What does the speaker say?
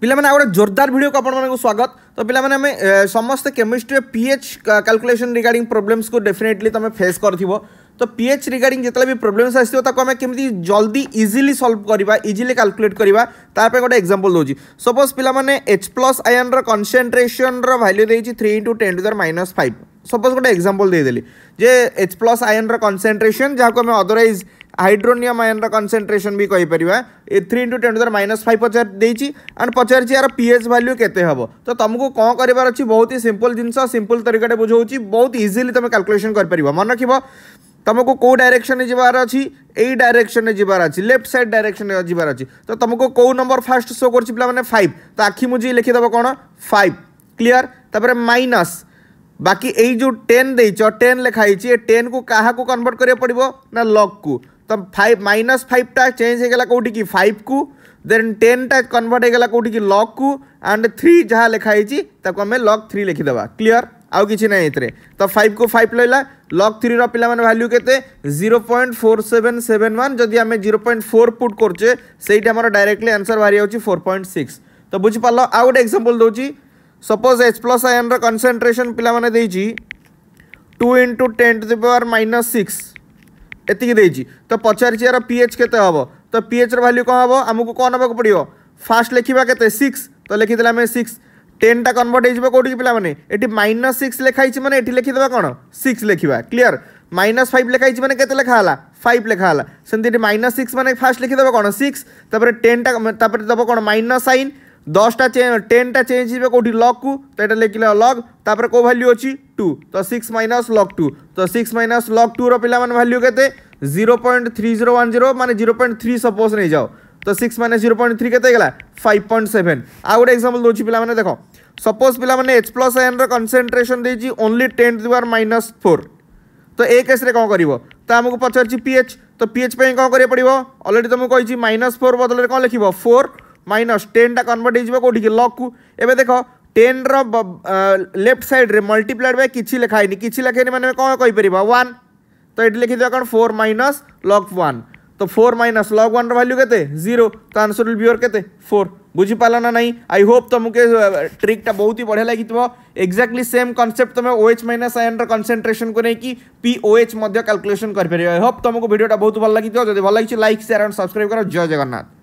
ପିଲାମାନେ ଆଉ ଗୋଟେ ଜୋରଦାର ଭିଡ଼ିଓକୁ ଆପଣମାନଙ୍କୁ ସ୍ୱାଗତ ତ ପିଲାମାନେ ଆମେ ସମସ୍ତେ କେମିଷ୍ଟ୍ରିରେ ପି ଏଚ୍ କାଲକୁଲେସନ୍ ରିଗାର୍ଡିଂ ପ୍ରୋବ୍ଲେମ୍ସକୁ ଡେଫିନେଟଲି ତୁମେ ଫେସ୍ କରିଥିବ ତ ପି ଏଚ୍ ରିଗାର୍ଡିଂ ଯେତେବେଳେ ବି ପ୍ରୋବ୍ଲେମ୍ସ ଆସିଥିବ ତାକୁ ଆମେ କେମିତି ଜଲ୍ଦି ଇଜିଲି ସଲ୍ଭ କରିବା ଇଜିଲି କାଲକୁଲେଟ୍ କରିବା ତା ପାଇଁ ଗୋଟେ ଏକ୍ଜାମ୍ପଲ୍ ଦେଉଛି ସପୋଜ୍ ପିଲାମାନେ ଏଚ୍ ପ୍ଲସ୍ ଆୟନ୍ର କନ୍ସେନ୍ଟ୍ରେସନ୍ର ଭ୍ୟାଲ୍ୟୁ ଦେଇଛି three into ten to the minus five suppose ଗୋଟେ ଏକ୍ଜାମ୍ପଲ୍ ଦେଇଦେଲି ଯେ ଏଚ୍ ପ୍ଲସ୍ ଆୟନ୍ର କନ୍ସେନ୍ଟ୍ରେସନ୍ ଯାହାକୁ ଆମେ ଅଦରୱାଇଜ୍ ହାଇଡ୍ରୋନିୟମ ଆୟନର କନସେନ୍ଟ୍ରେସନ୍ ବି ए three into ten to minus five पचार एंड पचार यार पीएच भैल्यू के हम तो तुमको कौन करार अच्छी बहुत ही सिंपल जिन सिंपल तरीके बुझाऊँच बहुत इजिली तुम काल्कुलेसन कर मन रख तुमको कौ डायरेक्शन जबार अच्छी यही डायरेक्शन जबार अच्छी लेफ्ट सैड डायरेक्शन जबार अच्छी तो तुमको कौ नंबर फास्ट शो कर पाने फाइव तो आखि मुझे लिखिदेव कौन फाइव क्लीयर तापर माइनस बाकी यही जो टेन दे टेन लिखाई टेन को क्या कनभर्ट कर पड़ो ना लक को तो फाइव माइनस फाइवटा चेज होगा कौटी की फाइव को देन टेनटा कनभर्ट होगा कौटी की लक को एंड थ्री जहाँ लिखाई आम लक थ्री लिखिदेवा क्लीयर आउ कि ना ये तो फाइव को फाइव लगेगा लक थ्री रिला भैल्यू के zero point four seven seven one जदि आम जीरो पॉइंट फोर पुट करुचे से डायरेक्टली आंसर बाहरी जाऊँ फोर पॉइंट सिक्स तो बुझीपार आउ गोटे एक्जामपल दूसरी suppose H plus ion concentration पाने two into ten to the minus six एति तो पचार यार पीएच के हम तो पीएच रैल्यू कौन हम आमको कौन नाक पड़ो फास्ट लिखा के सिक्स तो लिखीदे आम सिक्स टेनटा कनवर्ट हो कौटी पाने ये माइनस सिक्स लिखाई मैंने ये लिखिदे कौन सिक्स लिखा क्लीयर माइनस फाइव लिखाई मैंने के लिखाला फाइव लिखाला सेमती माइनस सिक्स मैंने फास्ट लिखिदे कौन सिक्स टेन टाइम दब कौन माइनस सैन दसटा चे टेनटा चेज हो लक को तो यहाँ लेखिल लक को भैल्यू अच्छी टू तो सिक्स माइनस लक टू तो सिक्स माइनस लक टूर पाने भैल्यू के zero point three zero one zero मैंने जीरो पॉइंट थ्री सपोज नहीं जाओ तो six minus zero point three के फाइव पॉइंट सेवेन आउ गए एक्जामपल दूसरी पाने देख सपोज पाने एच प्लस एन रनसेनट्रेसन देली टेन टू आर माइनस फोर तो ए केस्रे कौन कर तो आमको पचार पीएच तो पीएच पर कौन करलरेडी तुमको कही माइनस फोर बदल कौन लिख फोर -10 টা কনভার্ট হিজবে কোটিকি লগ কো এবে দেখো 10 রা লেফট সাইড রি মাল্টিপ্লাইড বাই কিছি লিখাইনি কিছি লিখেনি মানে কো কইপরিবা 1 তো এ লিখি দাও কারণ 4 - লগ 1 তো 4 - লগ 1 এর ভ্যালু কতে 0 তো আনসার উইল বি ওর কতে 4 বুঝি পালা না নাই আই होप তোমুকে ট্রিকটা বহুতই বঢ়া লাগিতো এক্স্যাক্টলি সেম কনসেপ্ট তুমি OH - H এর কনসেন্ট্রেশন কো নেকি পি OH মধ্যে ক্যালকুলেশন করি আই होप তোমাক ভিডিওটা বহুত ভাল লাগিতো যদি ভাল লাগিছে লাইক শেয়ার এন্ড সাবস্ক্রাইব করো জয় জগন্নাথ